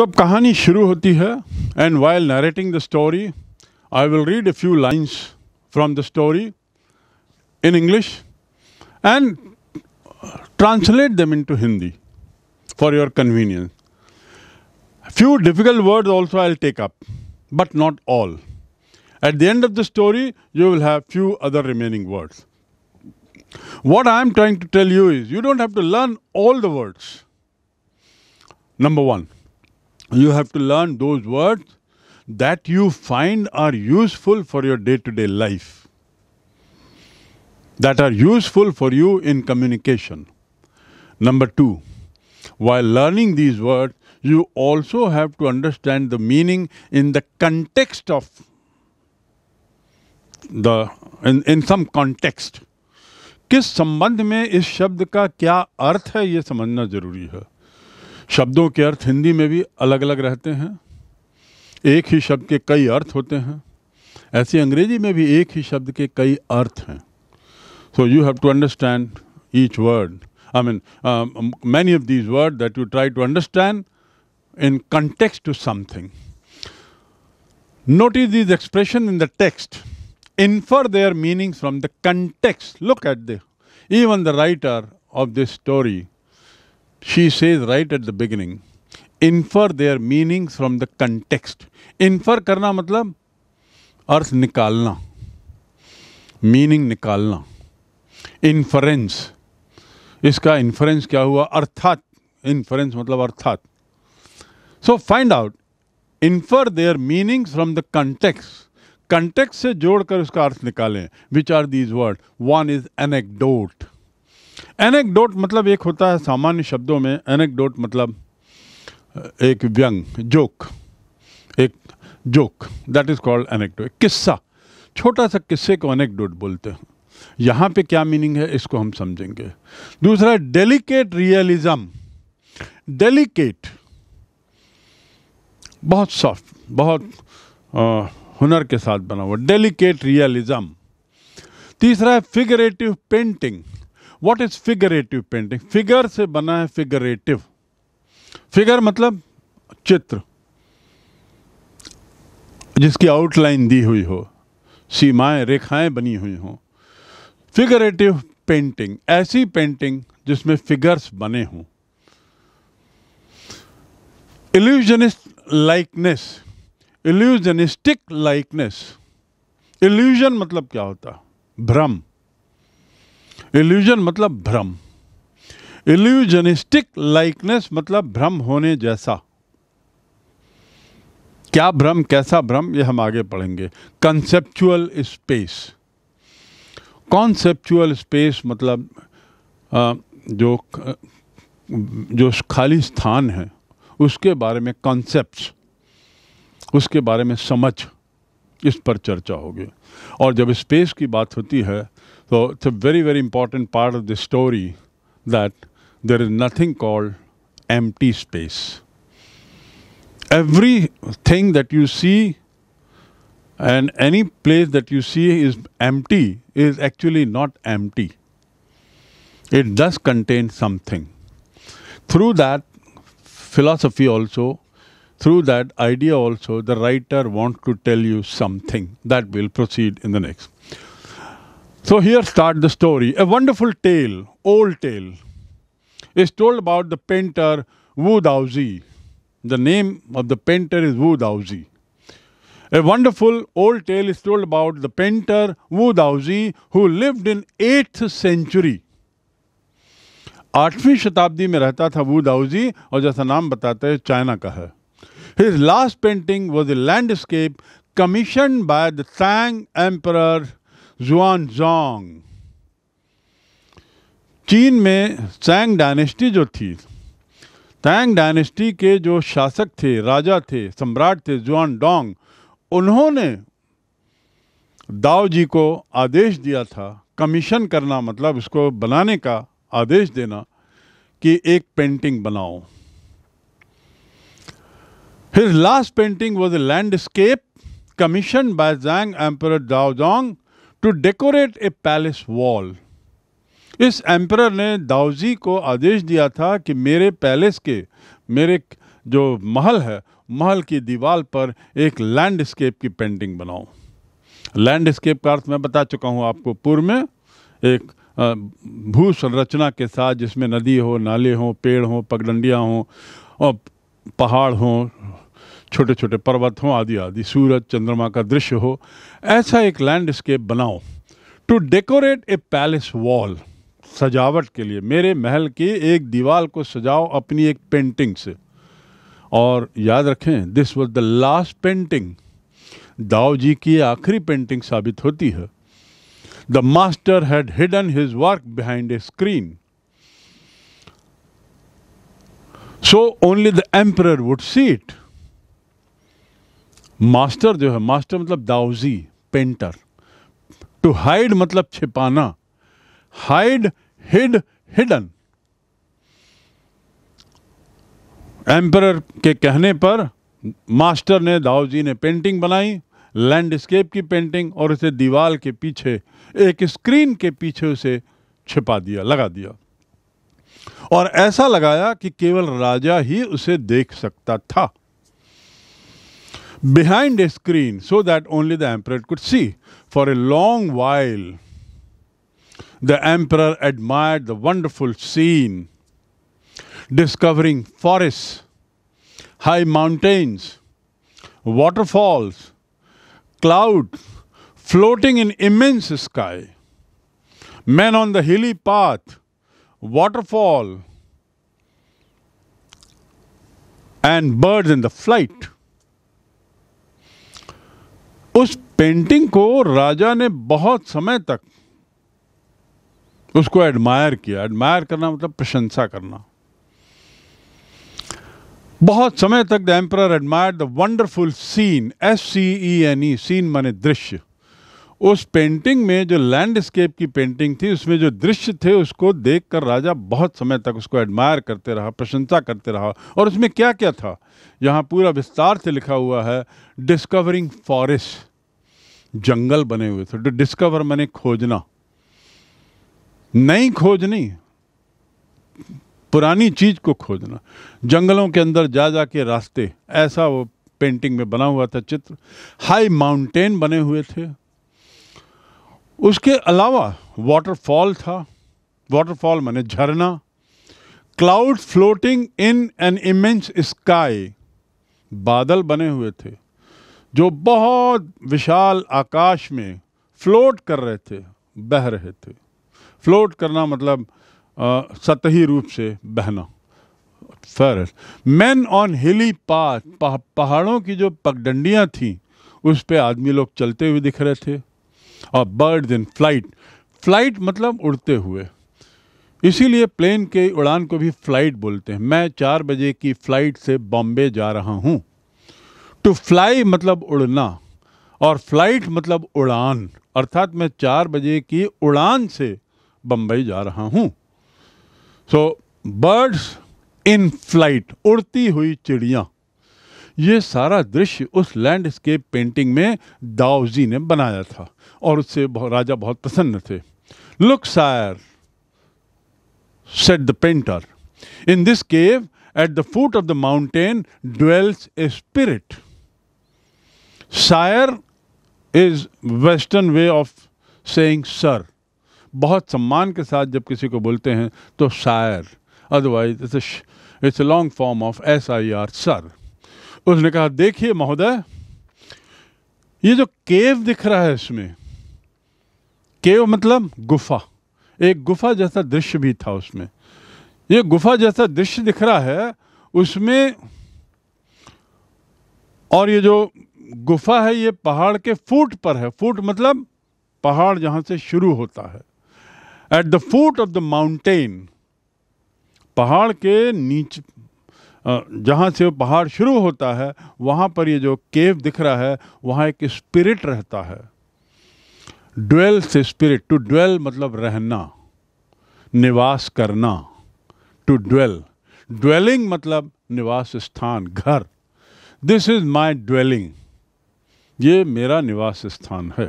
So, अब कहानी शुरू होती है and while narrating the story I will read a few lines from the story in English and translate them into Hindi for your Few difficult words also I'll take up, but not all. At the end of the story, you will have few other remaining words. What I'm trying to tell you is you don't have to learn all the words. Number one you have to learn those words that you find are useful for your day to day life, that are useful for you in communication. Number two, while learning these words, you also have to understand the meaning in the context of the in, in some context किस संबंध में इस शब्द का क्या अर्थ है ये समझना जरूरी है शब्दों के अर्थ हिंदी में भी अलग अलग रहते हैं एक ही शब्द के कई अर्थ होते हैं ऐसे अंग्रेजी में भी एक ही शब्द के कई अर्थ हैं so you have to understand each word I mean many of these word that you try to understand in context to something notice these expression in the text for their meanings from the context look at the even the writer of this story she says right at the beginning infer their meanings from the context infer karna matlab arth nikalna meaning nikalna inference iska inference kya hua arthat inference matlab arthat so find out infer their meanings from the context context se jod kar uska arth which are these words one is anecdote anecdote मतलब एक होता है सामान्य शब्दों में anecdote मतलब एक व्यंग जोक एक joke that is called anecdote किस्सा छोटा सा किस्से को एनेक्डोट बोलते हैं यहाँ पे क्या मीनिंग है इसको हम समझेंगे दूसरा डेलिकेट रियलिज्म डेलिकेट बहुत सॉफ्ट बहुत आ, हुनर के साथ बना हुआ डेलिकेट रियलिज्म तीसरा है figurative painting what is figurative painting figure से बना है फिगरेटिव फिगर मतलब चित्र जिसकी आउटलाइन दी हुई हो सीमाएं रेखाएं बनी हुई हों फिगरेटिव पेंटिंग ऐसी पेंटिंग जिसमें फिगर्स बने हों illusionist likeness illusionistic likeness illusion मतलब क्या होता भ्रम इल्यूजन मतलब भ्रम इल्यूजनिस्टिक लाइकनेस मतलब भ्रम होने जैसा क्या भ्रम कैसा भ्रम ये हम आगे पढ़ेंगे कंसेप्चुअल स्पेस कॉन्सेप्चुअल स्पेस मतलब आ, जो जो खाली स्थान है उसके बारे में कॉन्सेप्ट्स उसके बारे में समझ इस पर चर्चा होगी और जब स्पेस की बात होती है So it's a very, very important part of the story that there is nothing called empty space. Everything that you see and any place that you see is empty is actually not empty. It does contain something. Through that philosophy, also, through that idea, also, the writer wants to tell you something that will proceed in the next. So here start the story. A wonderful tale, old tale, is told about the painter Wu Daozi. The name of the painter is Wu Daozi. A wonderful old tale is told about the painter Wu Daozi who lived in 8th century. आठवीं शताब्दी में रहता था वू दाऊजी और जैसा नाम बताते हैं चाइना का है his last painting was a landscape commission by the Zhang emperor Xuanzong चीन में चैंग डायनेस्टी जो थी तैंग डायनेस्टी के जो शासक थे राजा थे सम्राट थे जुआन डोंग उन्होंने दाओ जी को आदेश दिया था कमीशन करना मतलब उसको बनाने का आदेश देना कि एक पेंटिंग बनाओ his last painting was a landscape commissioned by Zhang Emperor Daozong to decorate a palace wall इस एम्पर ने दाऊजी को आदेश दिया था कि मेरे पैलेस के मेरे जो महल है महल की दीवार पर एक लैंडस्केप की पेंटिंग बनाओ लैंडस्केप का अर्थ मैं बता चुका हूँ आपको पूर्व में एक भू संरचना के साथ जिसमें नदी हो नाले हों पेड़ हों पगडंडियाँ हों और पहाड़ हों छोटे छोटे पर्वत हों आदि आदि सूरज चंद्रमा का दृश्य हो ऐसा एक लैंडस्केप बनाओ to decorate a palace wall सजावट के लिए मेरे महल की एक दीवार को सजाओ अपनी एक पेंटिंग से और याद रखें this was the last painting Daozi की आखिरी पेंटिंग साबित होती है the master had hidden his work behind a screen so only the emperor would see it master जो है मास्टर मतलब दाउजी पेंटर टू हाइड मतलब छिपाना हाइड हिड हिडन एम्पर के कहने पर मास्टर ने दाऊजी ने पेंटिंग बनाई लैंडस्केप की पेंटिंग और उसे दीवार के पीछे एक स्क्रीन के पीछे उसे छिपा दिया लगा दिया और ऐसा लगाया कि केवल राजा ही उसे देख सकता था behind a screen so that only the emperor could see. For a long while, the emperor admired the wonderful scene, discovering forests, high mountains, waterfalls, clouds floating in immense sky, men on the hilly path, waterfall, and birds in the flight. उस painting को राजा ने बहुत समय तक उसको admire किया admire करना मतलब प्रशंसा करना बहुत समय तक the emperor admire the wonderful scene S C E N E scene माने दृश्य उस पेंटिंग में जो लैंडस्केप की पेंटिंग थी उसमें जो दृश्य थे उसको देखकर राजा बहुत समय तक उसको एडमायर करते रहा प्रशंसा करते रहा और उसमें क्या क्या था यहाँ पूरा विस्तार से लिखा हुआ है डिस्कवरिंग फॉरेस्ट जंगल बने हुए थे तो डिस्कवर मैंने खोजना नई खोजनी पुरानी चीज को खोजना जंगलों के अंदर जा जा के रास्ते ऐसा वो पेंटिंग में बना हुआ था चित्र हाई माउंटेन बने हुए थे उसके अलावा वाटरफॉल था वाटरफॉल माने झरना cloud floating in an immense sky बादल बने हुए थे जो बहुत विशाल आकाश में फ्लोट कर रहे थे बह रहे थे फ्लोट करना मतलब आ, सतही रूप से बहना फेर मैन ऑन हिली पाथ पहाड़ों की जो पगडंडियाँ थीं उस पर आदमी लोग चलते हुए दिख रहे थे और बर्ड्स इन फ्लाइट फ्लाइट मतलब उड़ते हुए इसीलिए प्लेन के उड़ान को भी फ्लाइट बोलते हैं मैं चार बजे की फ़्लाइट से बॉम्बे जा रहा हूँ टू फ्लाई मतलब उड़ना और फ्लाइट मतलब उड़ान अर्थात मैं चार बजे की उड़ान से बम्बई जा रहा हूँ सो बर्ड्स इन फ्लाइट उड़ती हुई चिड़िया ये सारा दृश्य उस लैंडस्केप पेंटिंग में दाऊजी ने बनाया था और उससे राजा बहुत प्रसन्न थे look sire said the painter in this cave at the foot of the mountain dwells a spirit sire is western way of saying sir बहुत सम्मान के साथ जब किसी को बोलते हैं तो sire otherwise it's it's a long form of S I R sir उसने कहा देखिए महोदय ये जो केव दिख रहा है इसमें केव मतलब गुफा एक गुफा जैसा दृश्य भी था उसमें ये गुफा जैसा दृश्य दिख रहा है उसमें और ये जो गुफा है ये पहाड़ के फूट पर है फूट मतलब पहाड़ जहां से शुरू होता है at the foot of the mountain पहाड़ के नीचे जहाँ से पहाड़ शुरू होता है वहाँ पर ये जो केव दिख रहा है वहाँ एक स्पिरिट रहता है ड्वेल से स्पिरिट टू ड्वेल मतलब रहना निवास करना टू ड्वेल ड्वेलिंग मतलब निवास स्थान घर दिस इज माई ड्वेलिंग ये मेरा निवास स्थान है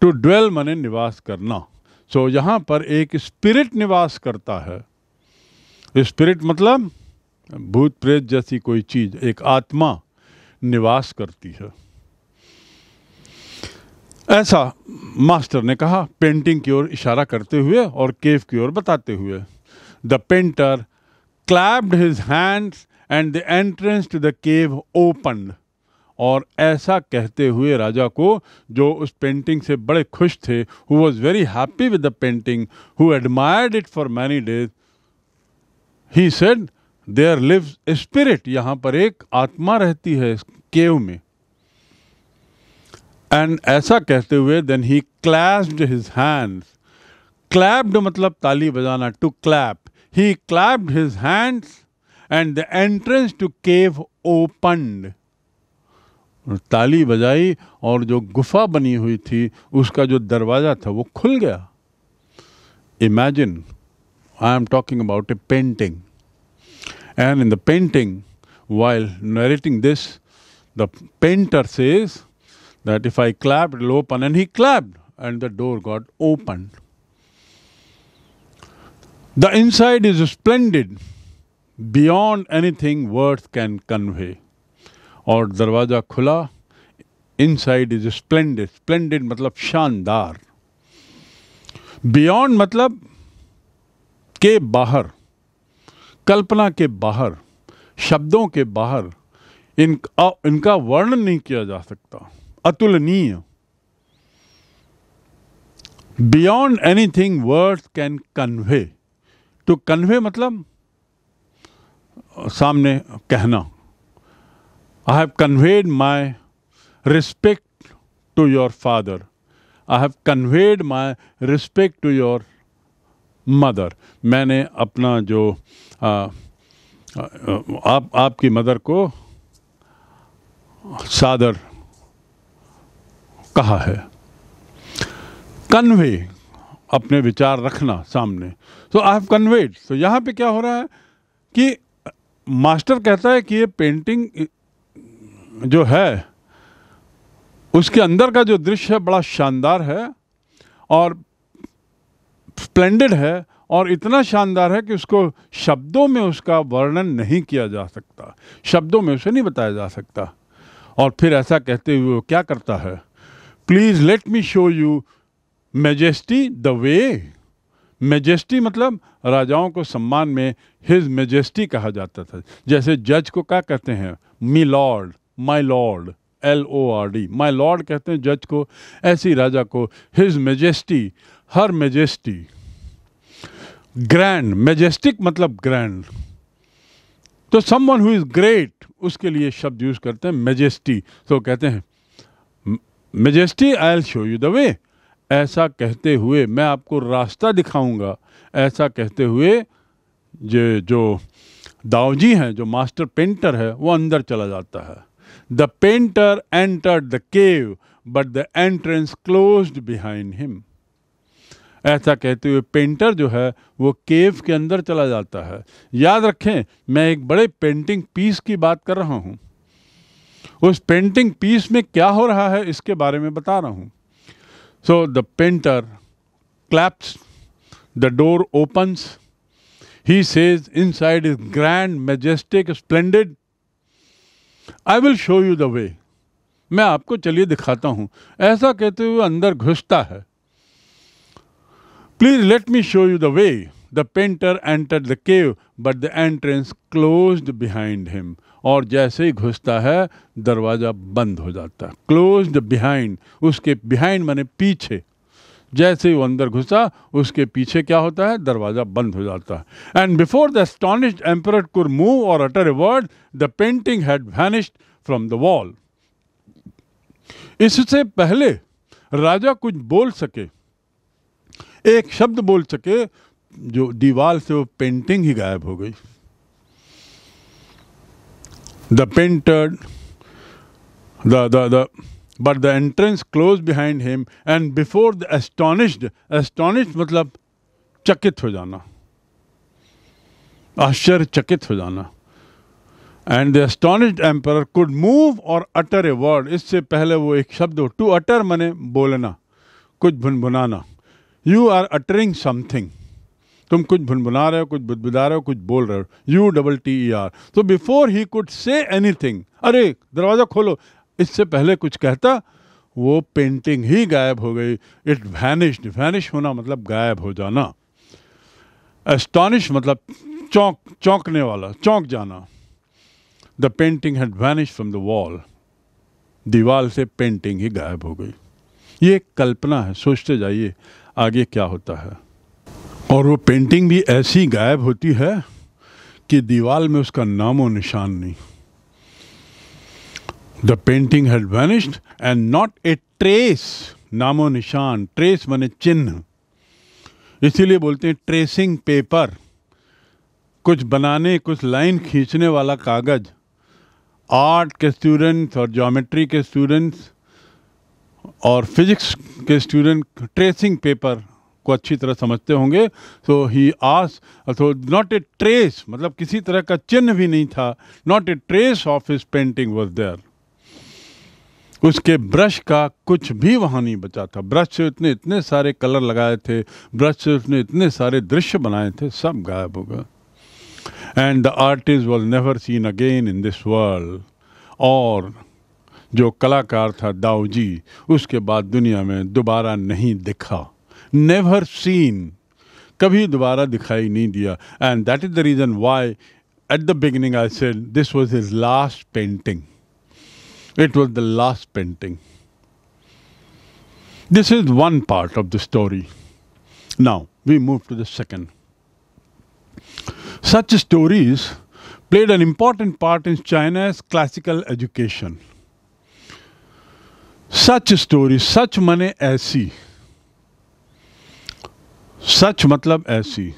टू ड्वेल मने निवास करना सो so, यहाँ पर एक स्पिरिट निवास करता है स्पिरिट मतलब भूत प्रेत जैसी कोई चीज एक आत्मा निवास करती है ऐसा मास्टर ने कहा पेंटिंग की ओर इशारा करते हुए और केव की ओर बताते हुए the painter clapped his hands and the entrance to the cave open और ऐसा कहते हुए राजा को जो उस पेंटिंग से बड़े खुश थे who was very happy with the painting who admired it for many days he said there live spirit यहां पर एक आत्मा रहती है केव में एंड ऐसा कहते हुए then he clapped his hands clapped मतलब ताली बजाना to clap he clapped his hands and the entrance to cave opened ताली बजाई और जो गुफा बनी हुई थी उसका जो दरवाज़ा था वो खुल गया imagine I am talking about a painting And in the painting, while narrating this, the painter says that if I clap, it'll open. And he clapped, and the door got opened. The inside is splendid, beyond anything words can convey. Or दरवाज़ा खुला inside is splendid, splendid splendid मतलब शानदार beyond मतलब के बाहर कल्पना के बाहर शब्दों के बाहर इन आ, इनका वर्णन नहीं किया जा सकता अतुलनीय beyond anything words can convey to convey मतलब सामने कहना I have conveyed my respect to your father I have conveyed my respect to your mother मैंने अपना जो आप आपकी मदर को सादर कहा है कन्वे अपने विचार रखना सामने सो आई हैव कन्वेड तो यहाँ पे क्या हो रहा है कि मास्टर कहता है कि ये पेंटिंग जो है उसके अंदर का जो दृश्य है बड़ा शानदार है और स्प्लेंडेड है और इतना शानदार है कि उसको शब्दों में उसका वर्णन नहीं किया जा सकता शब्दों में उसे नहीं बताया जा सकता और फिर ऐसा कहते हुए वो क्या करता है please let me show you majesty the way majesty मतलब राजाओं को सम्मान में हिज मेजेस्टी कहा जाता था जैसे जज को क्या कहते हैं me lord my lord L O R D my lord कहते हैं जज को ऐसी राजा को his majesty her majesty grand majestic मतलब ग्रैंड तो समवन हु इज़ ग्रेट उसके लिए शब्द यूज़ करते हैं मेजेस्टी तो कहते हैं majesty I'll show you the way ऐसा कहते हुए मैं आपको रास्ता दिखाऊंगा ऐसा कहते हुए जो जो दाऊजी हैं जो मास्टर पेंटर है वो अंदर चला जाता है the painter enter the cave but the entrance close behind him ऐसा कहते हुए पेंटर जो है वो केव के अंदर चला जाता है याद रखें मैं एक बड़े पेंटिंग पीस की बात कर रहा हूँ उस पेंटिंग पीस में क्या हो रहा है इसके बारे में बता रहा हूँ so the painter claps the door opens he says inside is grand majestic splendid I will show you the way मैं आपको चलिए दिखाता हूँ ऐसा कहते हुए अंदर घुसता है Please let me show you the way. The painter entered the cave, but the entrance closed behind him. और जैसे ही घुसता है दरवाज़ा बंद हो जाता है क्लोज बिहाइंड उसके बिहाइंड माने पीछे जैसे ही वो अंदर घुसा उसके पीछे क्या होता है दरवाज़ा बंद हो जाता है and before the astonished emperor could move or utter a word the painting had vanished from the wall इससे पहले राजा कुछ बोल सके एक शब्द बोल सके जो दीवार से वो पेंटिंग ही गायब हो गई the painter the the the but the entrance close behind him and before the astonished astonished मतलब चकित हो जाना आश्चर्यचकित हो जाना and the astonished emperor could move or utter a word इससे पहले वो एक शब्द हो टू अटर मने बोलना कुछ भुनभुनाना यू आर अटरिंग समथिंग तुम कुछ भुनभुना रहे हो कुछ बुदबुदा रहे हो कुछ बोल रहे हो U double T E R तो before he could say anything अरे दरवाज़ा खोलो इससे पहले कुछ कहता वो पेंटिंग ही गायब हो गई इट वैनिश्ड वैनिश होना मतलब गायब हो जाना एस्टॉनिश मतलब चौंक चौंकने वाला चौंक जाना the painting had vanish from the wall दीवार से पेंटिंग ही गायब हो गई ये कल्पना है सोचते जाइए आगे क्या होता है और वो पेंटिंग भी ऐसी गायब होती है कि दीवार में उसका नामो निशान नहीं the painting had vanished and not a trace नामो निशान ट्रेस माने चिन्ह इसीलिए बोलते हैं ट्रेसिंग पेपर कुछ बनाने कुछ लाइन खींचने वाला कागज़ आर्ट के स्टूडेंट्स और ज्योमेट्री के स्टूडेंट्स और फिजिक्स के स्टूडेंट ट्रेसिंग पेपर को अच्छी तरह समझते होंगे सो ही आस सो नॉट ए ट्रेस मतलब किसी तरह का चिन्ह भी नहीं था not a trace of his painting was there उसके ब्रश का कुछ भी वहाँ नहीं बचा था ब्रश से उसने इतने सारे कलर लगाए थे ब्रश से उसने इतने सारे दृश्य बनाए थे सब गायब हो गए and the artist was never seen again in this world और जो कलाकार था दाऊ जी उसके बाद दुनिया में दोबारा नहीं दिखा नेवर सीन कभी दोबारा दिखाई नहीं दिया and that is the reason why at the beginning I said this was his last painting it was the last painting this is one part of the story now we move to the second such stories played an important part in China's classical education such story such मने ऐसी सच मतलब ऐसी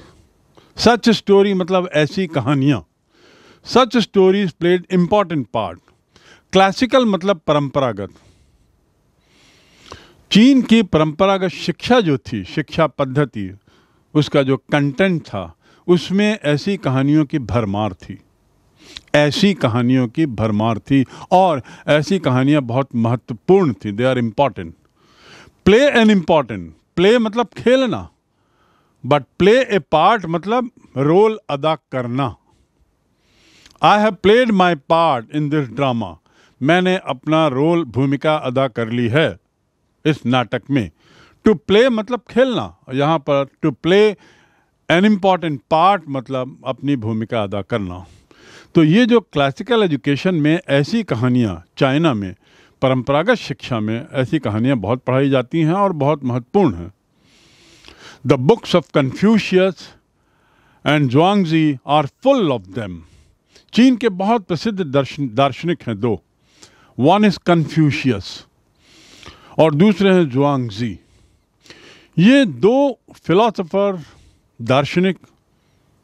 सच story मतलब ऐसी कहानियां such story played important part classical मतलब परंपरागत चीन की परंपरागत शिक्षा जो थी शिक्षा पद्धति उसका जो कंटेंट था उसमें ऐसी कहानियों की भरमार थी ऐसी कहानियों की भरमार थी और ऐसी कहानियां बहुत महत्वपूर्ण थी they are important play an important play मतलब खेलना बट प्ले ए पार्ट मतलब रोल अदा करना I have played my part in this drama मैंने अपना रोल भूमिका अदा कर ली है इस नाटक में टू प्ले मतलब खेलना यहाँ पर to play an important part मतलब अपनी भूमिका अदा करना तो ये जो क्लासिकल एजुकेशन में ऐसी कहानियाँ चाइना में परंपरागत शिक्षा में ऐसी कहानियाँ बहुत पढ़ाई जाती हैं और बहुत महत्वपूर्ण हैं the books of Confucius and Zhuangzi are full of them चीन के बहुत प्रसिद्ध दार्शनिक हैं दो वन इज़ कन्फ्यूशियस और दूसरे हैं जुआंगजी ये दो फिलासफ़र दार्शनिक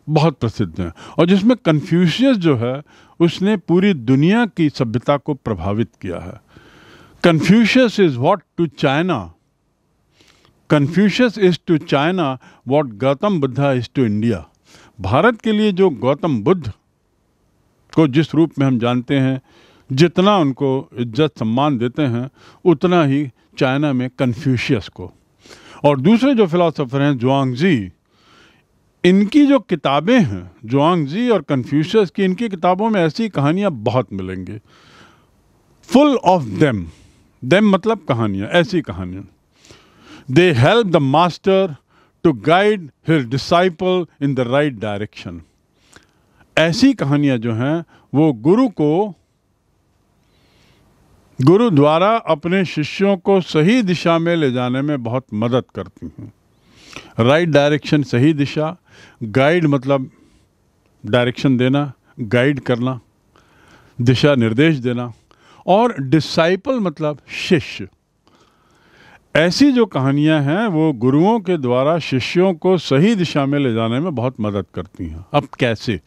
बहुत प्रसिद्ध हैं और जिसमें कन्फ्यूशियस जो है उसने पूरी दुनिया की सभ्यता को प्रभावित किया है Confucius is what to China Confucius is to China what Gautam Buddha is to India Bharat के लिए जो गौतम बुद्ध को जिस रूप में हम जानते हैं जितना उनको इज्जत सम्मान देते हैं उतना ही चाइना में कन्फ्यूशियस को और दूसरे जो फिलासफ़र हैं जुआंगजी इनकी जो किताबें हैं जोंग जी और कन्फ्यूशस की इनकी किताबों में ऐसी कहानियां बहुत मिलेंगी फुल ऑफ देम देम मतलब कहानियाँ ऐसी कहानियां they help the master to guide his disciple in the right direction ऐसी कहानियाँ जो हैं वो गुरु को गुरु द्वारा अपने शिष्यों को सही दिशा में ले जाने में बहुत मदद करती हैं राइट डायरेक्शन सही दिशा गाइड मतलब डायरेक्शन देना गाइड करना दिशा निर्देश देना और डिसाइपल मतलब शिष्य ऐसी जो कहानियां हैं वो गुरुओं के द्वारा शिष्यों को सही दिशा में ले जाने में बहुत मदद करती हैं अब कैसे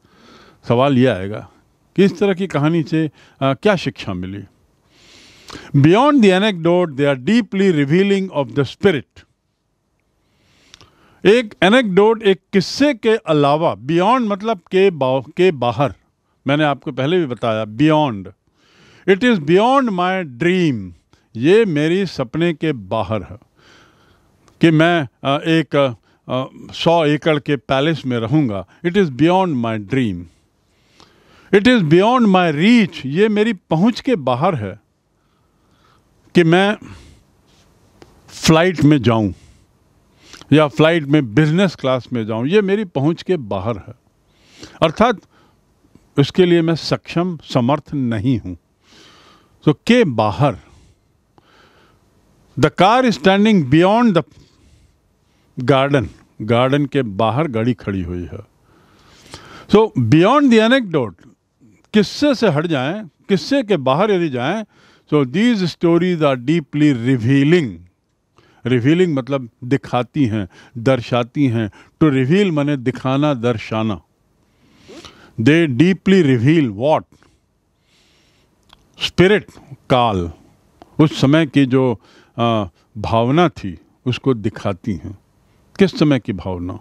सवाल यह आएगा कि इस तरह की कहानी से आ, क्या शिक्षा मिली beyond the anecdote they are deeply revealing of the spirit एक एनेकडोट एक किस्से के अलावा बियॉन्ड मतलब के बा, के बाहर मैंने आपको पहले भी बताया beyond it is beyond my dream ये मेरी सपने के बाहर है कि मैं एक सौ एकड़ के पैलेस में रहूँगा it is beyond my dream it is beyond my reach ये मेरी पहुँच के बाहर है कि मैं फ्लाइट में जाऊँ या फ्लाइट में बिजनेस क्लास में जाऊं ये मेरी पहुंच के बाहर है अर्थात इसके लिए मैं सक्षम समर्थ नहीं हूं तो के बाहर the car standing beyond the garden garden के बाहर गाड़ी खड़ी हुई है सो बियॉन्ड द एनेक्डोट किस्से से हट जाएं किस्से के बाहर यदि जाएं so these stories are deeply revealing revealing मतलब दिखाती हैं दर्शाती हैं टू रिवील माने दिखाना दर्शाना they deeply reveal what spirit काल उस समय की जो आ, भावना थी उसको दिखाती हैं किस समय की भावना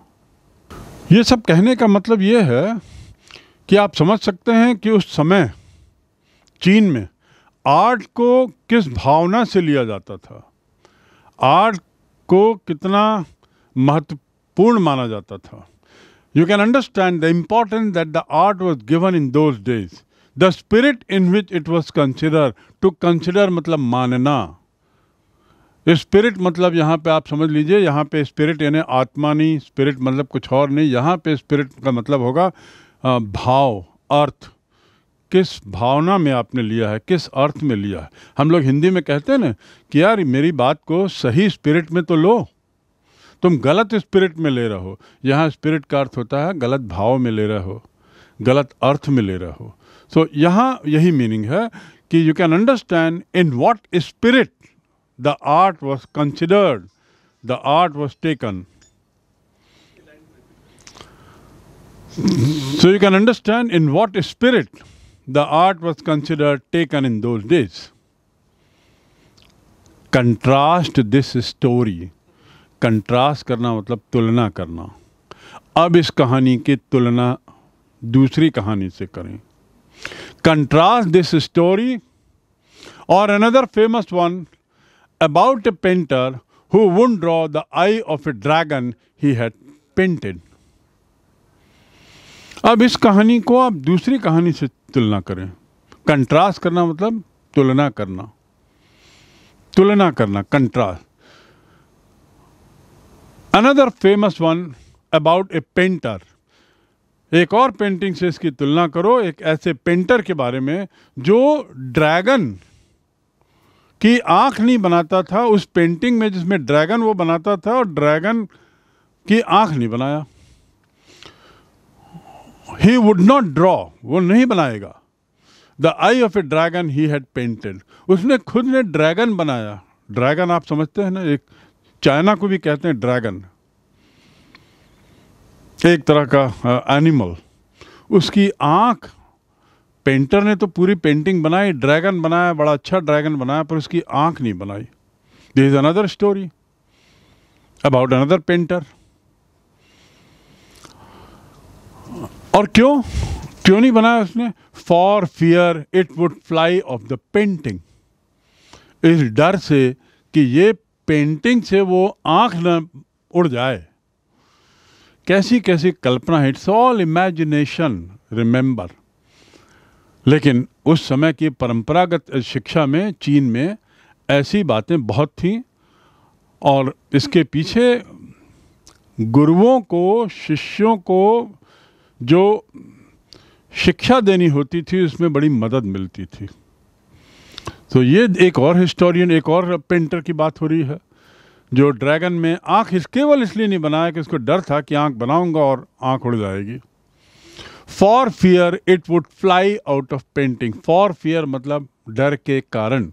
ये सब कहने का मतलब ये है कि आप समझ सकते हैं कि उस समय चीन में आर्ट को किस भावना से लिया जाता था आर्ट को कितना महत्वपूर्ण माना जाता था you can understand the important that the art was given in those days the spirit in which it was consider to consider मतलब मानना स्पिरिट मतलब यहाँ पे आप समझ लीजिए यहाँ पे स्पिरिट यानी आत्मा नहीं स्पिरिट मतलब कुछ और नहीं यहाँ पे स्पिरिट का मतलब होगा भाव अर्थ किस भावना में आपने लिया है किस अर्थ में लिया है हम लोग हिंदी में कहते हैं ना कि यार मेरी बात को सही स्पिरिट में तो लो तुम गलत स्पिरिट में ले रहे हो यहाँ स्पिरिट का अर्थ होता है गलत भाव में ले रहे हो गलत अर्थ में ले रहे हो सो so, यहाँ यही मीनिंग है कि you can understand in what spirit the art was considered the art was taken so you can understand in what spirit the art was considered taken in those days. Contrast this story. Contrast karna matlab tulna karna. Ab is kahani ki tulna dusri kahani se karein. Contrast this story or another famous one about a painter who wouldn't draw the eye of a dragon he had painted. अब इस कहानी को आप दूसरी कहानी से तुलना करें कंट्रास्ट करना मतलब तुलना करना तुलना करना contrast another famous one about a painter एक और पेंटिंग से इसकी तुलना करो एक ऐसे पेंटर के बारे में जो ड्रैगन की आंख नहीं बनाता था उस पेंटिंग में जिसमें ड्रैगन वो बनाता था और ड्रैगन की आंख नहीं बनाया ही वुड नॉट ड्रॉ वो नहीं बनाएगा the eye of a dragon he had painted उसने खुद ने ड्रैगन बनाया ड्रैगन आप समझते हैं ना एक चाइना को भी कहते हैं ड्रैगन एक तरह का एनिमल उसकी आंख पेंटर ने तो पूरी पेंटिंग बनाई ड्रैगन बनाया बड़ा अच्छा ड्रैगन बनाया पर उसकी आंख नहीं बनाई this is another story about another painter और क्यों क्यों नहीं बनाया उसने for fear it would fly off the painting इस डर से कि ये पेंटिंग से वो आंख न उड़ जाए कैसी कैसी कल्पना है इट्स ऑल इमेजिनेशन रिमेंबर लेकिन उस समय की परंपरागत शिक्षा में चीन में ऐसी बातें बहुत थी और इसके पीछे गुरुओं को शिष्यों को जो शिक्षा देनी होती थी उसमें बड़ी मदद मिलती थी तो ये एक और हिस्टोरियन एक और पेंटर की बात हो रही है जो ड्रैगन में आँख इस केवल इसलिए नहीं बनाया कि उसको डर था कि आँख बनाऊंगा और आँख उड़ जाएगी for fear it would fly out of painting for fear मतलब डर के कारण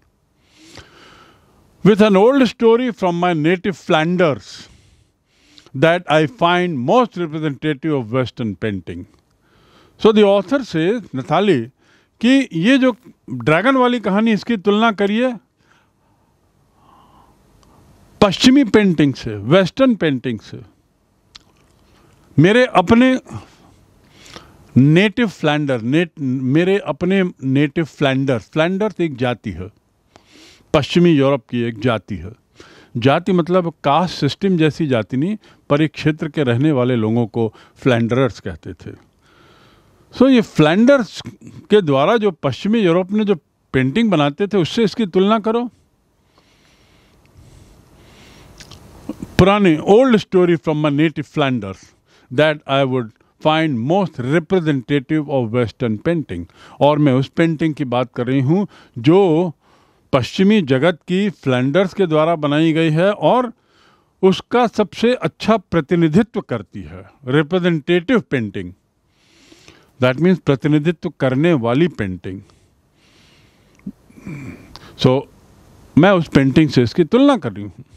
with an old story from my native Flanders that I find most representative of Western painting. So the author says, Nathalie, कि ये जो dragon वाली कहानी इसकी तुलना करिए पश्चिमी पेंटिंग से वेस्टर्न पेंटिंग से मेरे अपने नेटिव फ्लैंडर नेट मेरे अपने नेटिव फ्लैंडर फ्लैंडर्स एक जाति है पश्चिमी यूरोप की एक जाति है जाति मतलब कास्ट सिस्टम जैसी जाति नहीं पर एक क्षेत्र के रहने वाले लोगों को फ्लैंडरर्स कहते थे सो so, ये फ्लैंडर्स के द्वारा जो पश्चिमी यूरोप ने जो पेंटिंग बनाते थे उससे इसकी तुलना करो पुरानी old story from my native Flanders that I would find most representative of western painting और मैं उस पेंटिंग की बात कर रही हूँ जो पश्चिमी जगत की फ्लैंडर्स के द्वारा बनाई गई है और उसका सबसे अच्छा प्रतिनिधित्व करती है रिप्रेजेंटेटिव पेंटिंग दैट मीन्स प्रतिनिधित्व करने वाली पेंटिंग सो so, मैं उस पेंटिंग से इसकी तुलना कर रही हूँ